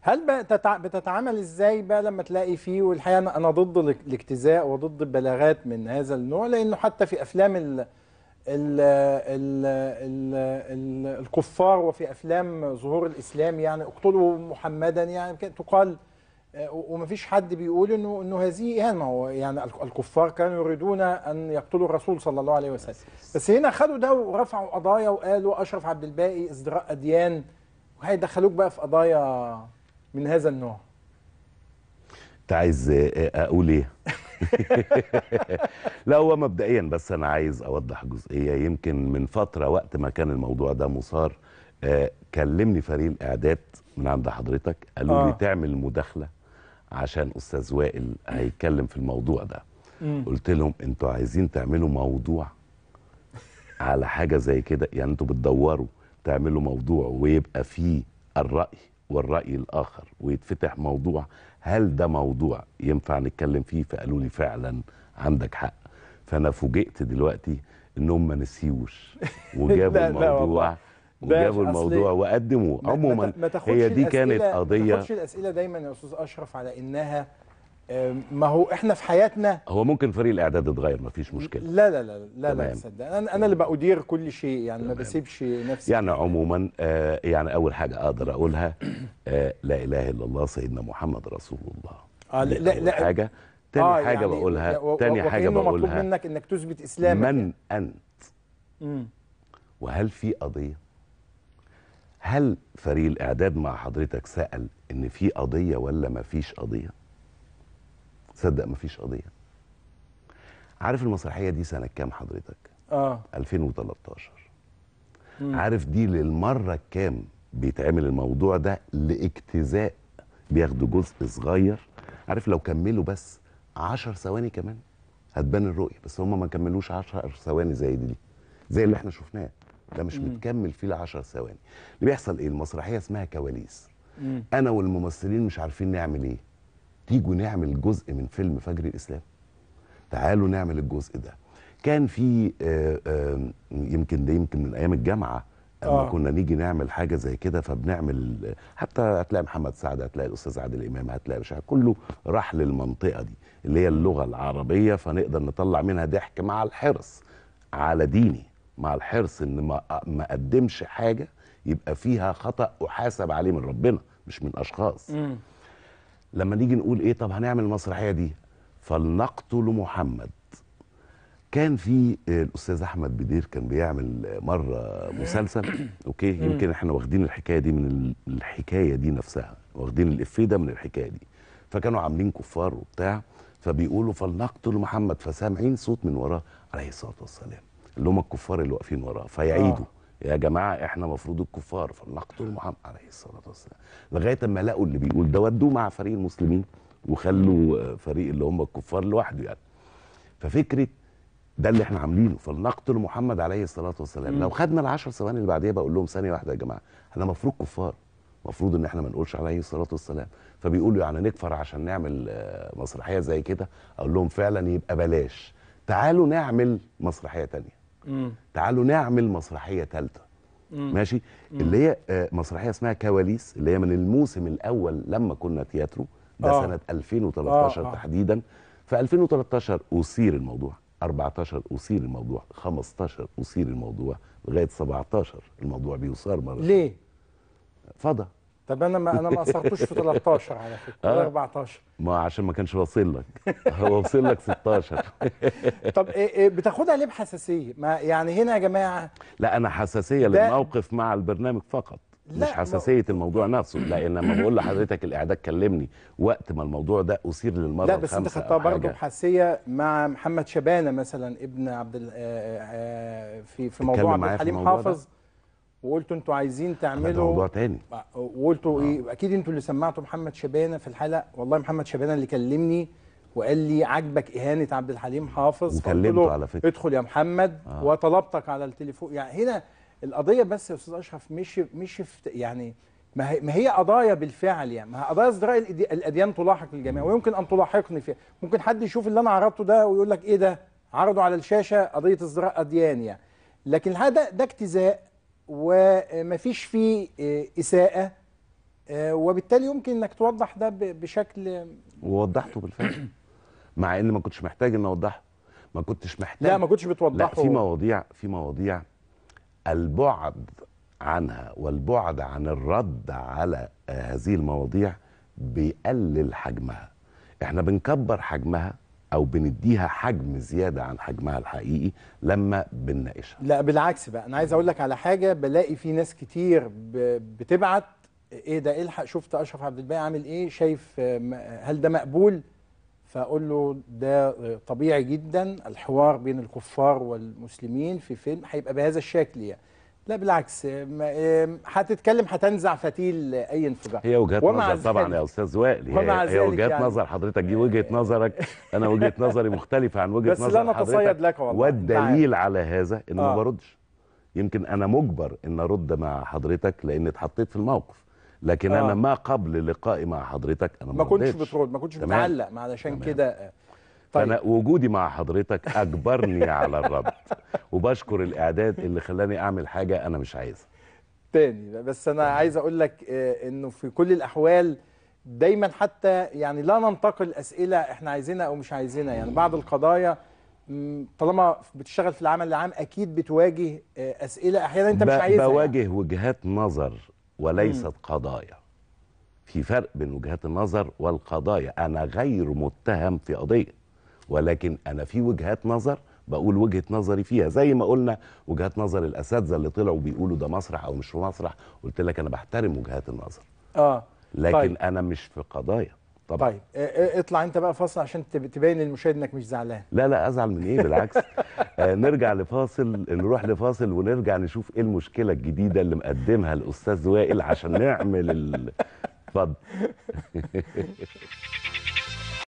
هل بتتعامل ازاي بقى لما تلاقي فيه والحقيقه انا ضد الاجتزاء وضد البلاغات من هذا النوع لانه حتى في افلام ال ال ال ال ال الكفار وفي افلام ظهور الاسلام يعني اقتلوا محمدا يعني تقال آه، ومفيش حد بيقول انه انه هذه اهانه هو يعني الكفار كانوا يريدون ان يقتلوا الرسول صلى الله عليه وسلم بس هنا خدوا ده ورفعوا قضايا وقالوا اشرف عبد الباقي ازدراء اديان وهيدخلوك بقى في قضايا من هذا النوع انت عايز آه، آه، اقول ايه لا هو مبدئيا بس انا عايز اوضح جزئيه يمكن من فتره وقت ما كان الموضوع ده مثار آه كلمني فريق الاعداد من عند حضرتك قالوا آه. لي تعمل مداخله عشان استاذ وائل هيتكلم في الموضوع ده مم. قلت لهم انتوا عايزين تعملوا موضوع على حاجه زي كده يعني انتوا بتدوروا تعملوا موضوع ويبقى فيه الراي والرأي الآخر ويتفتح موضوع هل ده موضوع ينفع نتكلم فيه فقالوا لي فعلا عندك حق فأنا فوجئت دلوقتي إنهم ما نسيوش وجابوا الموضوع وجابوا الموضوع وقدموا عموما هي دي كانت قضية ما تاخدش الأسئلة دايما يا أستاذ أشرف على إنها ما هو احنا في حياتنا هو ممكن فريق الاعداد يتغير مفيش مشكله لا لا لا لا لا تصدق انا انا اللي بادير كل شيء يعني ما بسيبش نفسي يعني عموما آه، يعني اول حاجه اقدر اقولها آه، لا اله الا الله سيدنا محمد رسول الله آه لا لا, لا حاجه تاني آه حاجه يعني بقولها تاني حاجه بقولها مطلوب منك انك تثبت اسلامك من انت مم. وهل في قضيه هل فريق الاعداد مع حضرتك سال ان في قضيه ولا ما فيش قضيه تصدق مفيش قضيه عارف المسرحيه دي سنه كام حضرتك اه 2013 مم. عارف دي للمره الكام بيتعمل الموضوع ده لاجتزاء بياخدوا جزء صغير عارف لو كملوا بس 10 ثواني كمان هتبان الرؤيه بس هم ما كملوش 10 ثواني زي دي زي اللي احنا شفناه ده مش مم. متكمل فيه ل 10 ثواني اللي بيحصل ايه المسرحيه اسمها كواليس مم. انا والممثلين مش عارفين نعمل ايه تيجوا نعمل جزء من فيلم فجر الاسلام تعالوا نعمل الجزء ده كان في آه، آه، يمكن ده يمكن من ايام الجامعه اما آه. كنا نيجي نعمل حاجه زي كده فبنعمل حتى هتلاقي محمد سعد هتلاقي الاستاذ عادل امام هتلاقي مش كله راح للمنطقه دي اللي هي اللغه العربيه فنقدر نطلع منها ضحك مع الحرص على ديني مع الحرص ان ما ما اقدمش حاجه يبقى فيها خطا احاسب عليه من ربنا مش من اشخاص م. لما نيجي نقول ايه طب هنعمل المسرحيه دي فلنقتل محمد كان في آه، الاستاذ احمد بدير كان بيعمل مره مسلسل اوكي يمكن احنا واخدين الحكايه دي من الحكايه دي نفسها واخدين الافيه ده من الحكايه دي فكانوا عاملين كفار وبتاع فبيقولوا فلنقتل محمد فسامعين صوت من وراه عليه الصلاه والسلام اللي هم الكفار اللي واقفين وراه فيعيدوا آه. يا جماعه احنا مفروض الكفار فلنقتل محمد عليه الصلاه والسلام لغايه اما لقوا اللي بيقول ده ودوه مع فريق المسلمين وخلوا آه، فريق اللي هم الكفار لوحده يعني ففكره ده اللي احنا عاملينه فلنقتل محمد عليه الصلاه والسلام مم. لو خدنا العشر ثواني اللي بعديها بقول لهم ثانيه واحده يا جماعه احنا مفروض كفار المفروض ان احنا ما نقولش عليه الصلاه والسلام فبيقولوا يعني نكفر عشان نعمل آه، مسرحيه زي كده اقول لهم فعلا يبقى بلاش تعالوا نعمل مسرحيه تانية مم. تعالوا نعمل مسرحيه ثالثه ماشي مم. اللي هي آه، مسرحيه اسمها كواليس اللي هي من الموسم الاول لما كنا تياترو ده آه. سنه 2013 آه. آه. آه. تحديدا في 2013 اثير الموضوع 14 اثير الموضوع 15 اثير الموضوع لغايه 17 الموضوع بيثار مره ليه فضى طب انا ما انا ما اثرتوش في 13 على فكره آه. ولا 14 ما عشان ما كانش واصل لك هو واصل لك 16 طب إيه إيه بتاخدها ليه بحساسيه ما يعني هنا يا جماعه لا انا حساسيه للموقف مع البرنامج فقط لا مش حساسيه ما... الموضوع نفسه لا لما بقول لحضرتك الاعداد كلمني وقت ما الموضوع ده اثير للمره لا بس انت خدتها برضه بحساسيه مع محمد شبانه مثلا ابن عبد آه، آه، في في موضوع عبد الحليم حافظ ده. وقلتوا انتوا عايزين تعملوا ده موضوع تاني آه، وقلتوا آه. ايه اكيد انتوا اللي سمعتوا محمد شبانه في الحلقه والله محمد شبانه اللي كلمني وقال لي عاجبك اهانه عبد الحليم حافظ كلمته على فكره ادخل يا محمد آه. وطلبتك على التليفون يعني هنا القضيه بس يا استاذ اشرف مش مش يعني ما هي قضايا بالفعل يعني ما هي قضايا ازدراء الاديان تلاحق الجميع ويمكن ان تلاحقني فيها ممكن حد يشوف اللي انا عرضته ده ويقول لك ايه ده عرضوا على الشاشه قضيه ازدراء اديان يعني لكن هذا ده اجتزاء ومفيش فيه آه، إساءة آه، وبالتالي يمكن انك توضح ده بشكل ووضحته بالفعل مع ان ما كنتش محتاج ان اوضحه ما كنتش محتاج لا ما كنتش بتوضحه لا في مواضيع في مواضيع البعد عنها والبعد عن الرد على آه، هذه المواضيع بيقلل حجمها احنا بنكبر حجمها او بنديها حجم زياده عن حجمها الحقيقي لما بنناقشها لا بالعكس بقى انا عايز اقول لك على حاجه بلاقي في ناس كتير بتبعت ايه ده إيه الحق شفت اشرف عبد الباقي عامل ايه شايف هل ده مقبول فاقول له ده طبيعي جدا الحوار بين الكفار والمسلمين في فيلم هيبقى بهذا الشكل يعني لا بالعكس هتتكلم هتنزع فتيل اي انفجار هي وجهات نظر طبعا يا استاذ وائل هي, هي وجهات يعني. نظر حضرتك دي وجهه نظرك انا وجهه نظري مختلفه عن وجهه نظر حضرتك بس لا نتصيد لك والله والدليل على هذا ان آه. ما بردش يمكن انا مجبر ان ارد مع حضرتك لان اتحطيت في الموقف لكن آه. انا ما قبل لقائي مع حضرتك انا ما, ما كنتش بترد ما كنتش بتعلق علشان كده طيب. فانا وجودي مع حضرتك اجبرني على الرد وبشكر الاعداد اللي خلاني اعمل حاجه انا مش عايزها تاني بس انا عايز اقول لك آه، انه في كل الاحوال دايما حتى يعني لا ننتقل اسئله احنا عايزينها او مش عايزينها يعني بعض القضايا طالما بتشتغل في العمل العام اكيد بتواجه آه، اسئله احيانا انت مش عايزها يعني. بواجه يعني. وجهات نظر وليست مم. قضايا في فرق بين وجهات النظر والقضايا انا غير متهم في قضيه ولكن انا في وجهات نظر بقول وجهه نظري فيها زي ما قلنا وجهات نظر الاساتذه اللي طلعوا بيقولوا ده مسرح او مش مسرح قلت لك انا بحترم وجهات النظر اه لكن طيب. انا مش في قضايا طبعا طيب اطلع انت بقى فاصل عشان تبين للمشاهد انك مش زعلان لا لا ازعل من ايه بالعكس آه نرجع لفاصل نروح لفاصل ونرجع نشوف ايه المشكله الجديده اللي مقدمها الاستاذ وائل عشان نعمل اتفضل